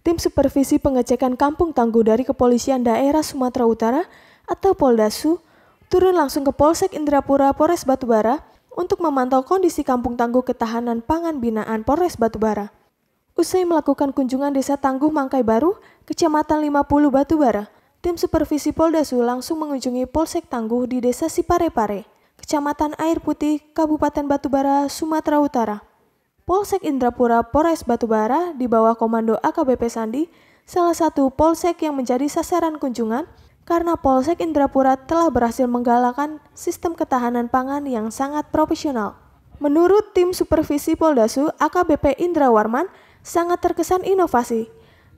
Tim Supervisi Pengecekan Kampung Tangguh dari Kepolisian Daerah Sumatera Utara atau Poldasu turun langsung ke Polsek Indrapura Polres Batubara untuk memantau kondisi Kampung Tangguh Ketahanan Pangan Binaan Polres Batubara. Usai melakukan kunjungan Desa Tangguh Mangkai Baru, Kecamatan 50 Batubara, tim supervisi Poldasu langsung mengunjungi Polsek Tangguh di Desa Siparepare, Kecamatan Air Putih, Kabupaten Batubara, Sumatera Utara. Polsek Indrapura Polres Batubara di bawah komando AKBP Sandi, salah satu polsek yang menjadi sasaran kunjungan karena Polsek Indrapura telah berhasil menggalakkan sistem ketahanan pangan yang sangat profesional. Menurut tim supervisi Poldasu AKBP Indra Warman, sangat terkesan inovasi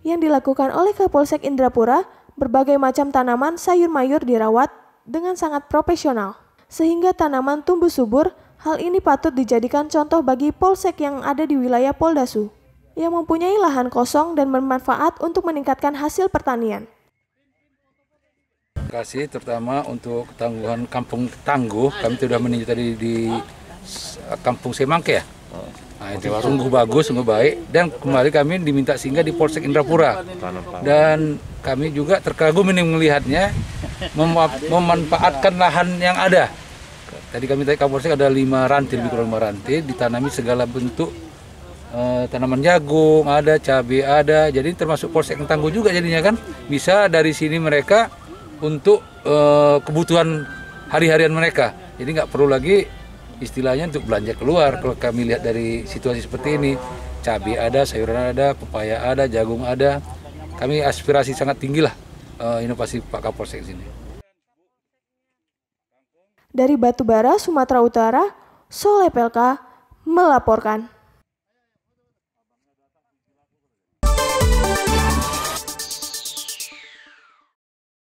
yang dilakukan oleh Kapolsek Indrapura, berbagai macam tanaman sayur mayur dirawat dengan sangat profesional, sehingga tanaman tumbuh subur Hal ini patut dijadikan contoh bagi polsek yang ada di wilayah Poldasu, yang mempunyai lahan kosong dan bermanfaat untuk meningkatkan hasil pertanian. Terima kasih terutama untuk tangguhan kampung tangguh, kami sudah meninjau tadi di kampung Semangke ya. Nah, itu sungguh bagus, sungguh baik. Dan kembali kami diminta singgah di Polsek Indrapura. Dan kami juga terkagum ini melihatnya, memanfaatkan lahan yang ada Tadi kami tadi Kapolsek ada lima rantai, lebih iya. kurang lima rantai, ditanami segala bentuk eh, tanaman jagung, ada cabai, ada. Jadi termasuk Polsek yang tangguh juga jadinya kan. Bisa dari sini mereka untuk eh, kebutuhan hari-harian mereka. Jadi nggak perlu lagi istilahnya untuk belanja keluar. Kalau kami lihat dari situasi seperti ini, cabai ada, sayuran ada, pepaya ada, jagung ada. Kami aspirasi sangat tinggi lah eh, inovasi Pak Kapolsek sini. Dari Batubara, Sumatera Utara, Soleh Pelka melaporkan.